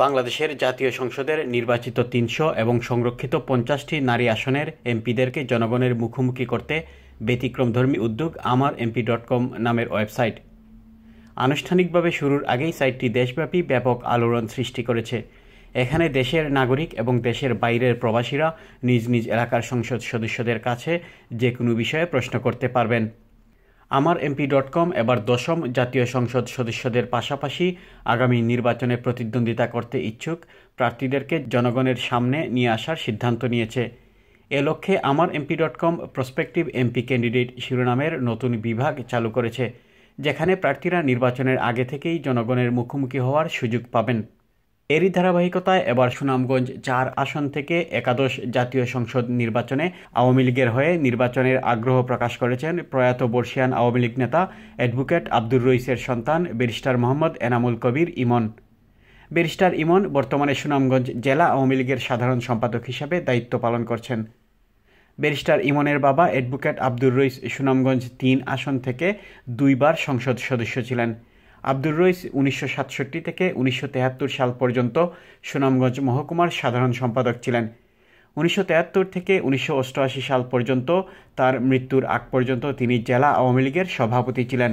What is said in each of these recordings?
বাংলাদেশের জাতীয় সংসদের নির্বাচিত তিনশো এবং সংরক্ষিত পঞ্চাশটি নারী আসনের এমপিদেরকে জনগণের মুখোমুখি করতে ব্যতিক্রমধর্মী উদ্যোগ আমার এমপি ডট কম নামের ওয়েবসাইট আনুষ্ঠানিকভাবে শুরুর আগেই সাইটটি দেশব্যাপী ব্যাপক আলোড়ন সৃষ্টি করেছে এখানে দেশের নাগরিক এবং দেশের বাইরের প্রবাসীরা নিজ নিজ এলাকার সংসদ সদস্যদের কাছে যে কোনো বিষয়ে প্রশ্ন করতে পারবেন আমার এমপি ডট কম এবার দশম জাতীয় সংসদ সদস্যদের পাশাপাশি আগামী নির্বাচনে প্রতিদ্বন্দ্বিতা করতে ইচ্ছুক প্রার্থীদেরকে জনগণের সামনে নিয়ে আসার সিদ্ধান্ত নিয়েছে এ লক্ষ্যে আমার MP dot com prospective MP candidate শিরোনামের নতুন বিভাগ চালু করেছে যেখানে প্রার্থীরা নির্বাচনের আগে থেকেই জনগণের মুখোমুখি হওয়ার সুযোগ পাবেন এরই ধারাবাহিকতায় এবার সুনামগঞ্জ চার আসন থেকে একাদশ জাতীয় সংসদ নির্বাচনে আওয়ামী লীগের হয়ে নির্বাচনের আগ্রহ প্রকাশ করেছেন প্রয়াত বর্ষিয়ান আওয়ামী লীগ নেতা অ্যাডভোকেট আব্দুর রইসের সন্তান ব্যারিস্টার মোহাম্মদ এনামুল কবির ইমন ব্যারিস্টার ইমন বর্তমানে সুনামগঞ্জ জেলা আওয়ামী লীগের সাধারণ সম্পাদক হিসাবে দায়িত্ব পালন করছেন ব্যারিস্টার ইমনের বাবা অ্যাডভোকেট আব্দুর রইস সুনামগঞ্জ তিন আসন থেকে দুইবার সংসদ সদস্য ছিলেন আব্দুর রইস উনিশশো সাতষট্টি থেকে উনিশশো সাল পর্যন্ত সুনামগঞ্জ মহকুমার সাধারণ সম্পাদক ছিলেন উনিশশো থেকে উনিশশো সাল পর্যন্ত তার মৃত্যুর আগ পর্যন্ত তিনি জেলা আওয়ামী লীগের সভাপতি ছিলেন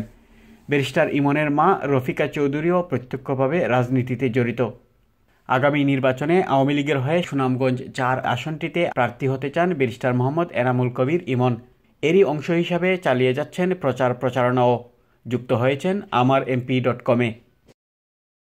ব্যারিস্টার ইমনের মা রফিকা চৌধুরীও প্রত্যক্ষভাবে রাজনীতিতে জড়িত আগামী নির্বাচনে আওয়ামী লীগের হয়ে সুনামগঞ্জ চার আসনটিতে প্রার্থী হতে চান ব্যারিস্টার মোহাম্মদ এনামুল কবির ইমন এরই অংশ হিসাবে চালিয়ে যাচ্ছেন প্রচার প্রচারণাও যুক্ত হয়েছেন আমার এমপি ডট কমে